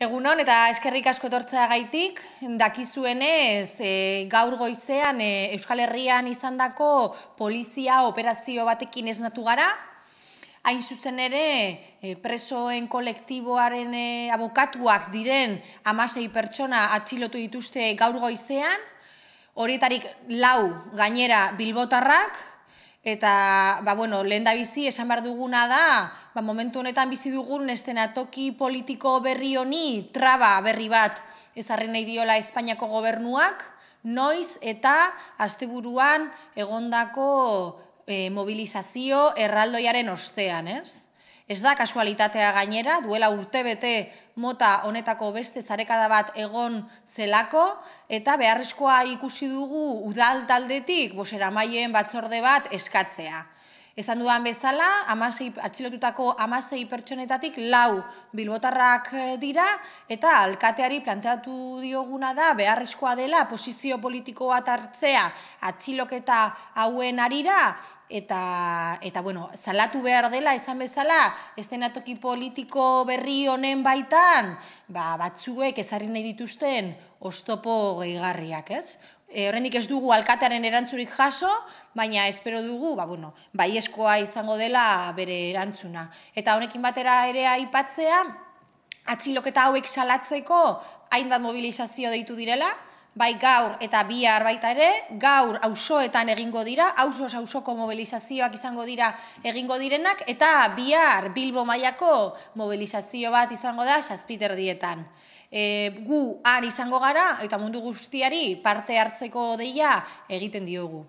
Egunon eta eskerrik asko etortzea gaitik, dakizuenez e, gaur goizean eh, Euskal Herrian izandako polizia operazio batekin esnatu gara, hain zutzen ere e, presoen kolektiboaren abokatuak diren amasei pertsona atxilotu dituzte gaur goizean, horietarik lau gainera bilbotarrak, Eta, ba, bueno, lehen da bizi, esan behar duguna da, ba, momentu honetan bizi dugun estena toki politiko berri honi, traba berri bat ezarri nahi diola Espainiako gobernuak, noiz eta asteburuan buruan egondako eh, mobilizazio erraldoiaren ostean, ez? Ez da kasualitatea gainera, duela urte mota honetako beste zarekada bat egon zelako, eta beharrezkoa ikusi dugu udal taldetik bosera maien batzorde bat eskatzea. Ezan handuan bezala, atxilotutako amasei pertsonetatik lau bilbotarrak eh, dira, eta alkateari planteatu dioguna da beharrezkoa dela posizio politikoa hartzea atxiloketa hauen arira, eta, eta bueno, salatu behar dela, esan bezala, estenatoki politiko berri honen baitan, ba, batzuek ezarri nahi dituzten ostopo gehigarriak, ez? E, horrendik ez dugu alkatearen erantzurik jaso, baina espero dugu, ba, bueno, bai izango dela bere erantzuna. Eta honekin batera ere aipatzea, atziloketa hauek salatzeko, hainbat mobilizazio deitu direla, bai gaur eta bihar baita ere, gaur auzoetan egingo dira, auzoz auzoko mobilizazioak izango dira egingo direnak, eta bihar Bilbo mailako mobilizazio bat izango da saspiter dietan. E, gu han izango gara eta mundu guztiari parte hartzeko deia egiten diogu.